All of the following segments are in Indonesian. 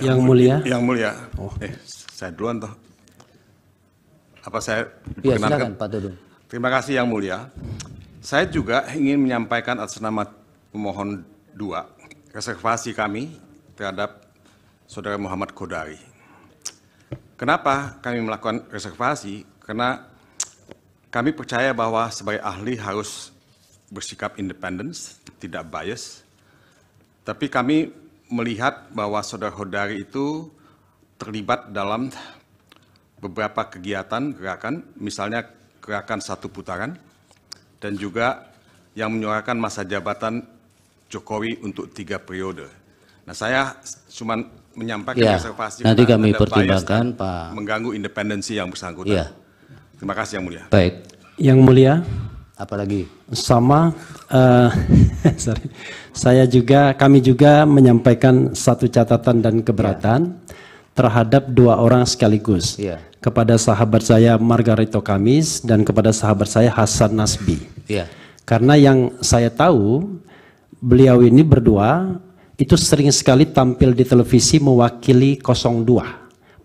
Yang, yang mulia. Yang mulia. Oh. Eh, saya duluan toh. Apa saya ya, silakan, Pak Dudung. Terima kasih yang mulia. Saya juga ingin menyampaikan atas nama pemohon dua reservasi kami terhadap saudara Muhammad Kodari. Kenapa kami melakukan reservasi? Karena kami percaya bahwa sebagai ahli harus bersikap independen, tidak bias. Tapi kami melihat bahwa saudara-saudari itu terlibat dalam beberapa kegiatan gerakan, misalnya gerakan satu putaran, dan juga yang menyuarakan masa jabatan Jokowi untuk tiga periode. Nah, saya cuma menyampaikan ya, reservasi Nanti kami ya, pertimbangkan, Pak. Mengganggu independensi yang bersangkutan. Ya. Terima kasih, Yang Mulia. Baik. Yang Mulia, apalagi sama uh, sorry. saya juga kami juga menyampaikan satu catatan dan keberatan yeah. terhadap dua orang sekaligus yeah. kepada sahabat saya Margarito Kamis dan kepada sahabat saya Hasan Nasbi yeah. karena yang saya tahu beliau ini berdua itu sering sekali tampil di televisi mewakili 02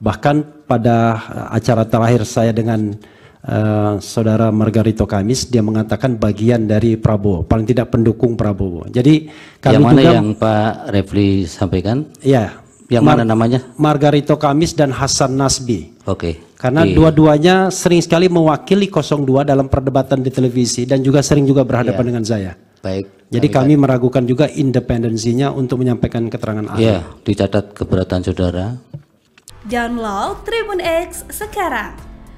bahkan pada acara terakhir saya dengan Eh, saudara Margarito Kamis dia mengatakan bagian dari Prabowo paling tidak pendukung Prabowo jadi kami yang mana juga, yang Pak Refli sampaikan ya yang Mar mana namanya Margarito Kamis dan Hasan Nasbi oke okay. karena yeah. dua-duanya sering sekali mewakili 02 dalam perdebatan di televisi dan juga sering juga berhadapan yeah. dengan saya baik jadi kami, meragukan juga independensinya untuk menyampaikan keterangan ahli ya yeah, dicatat keberatan saudara Download Tribun X sekarang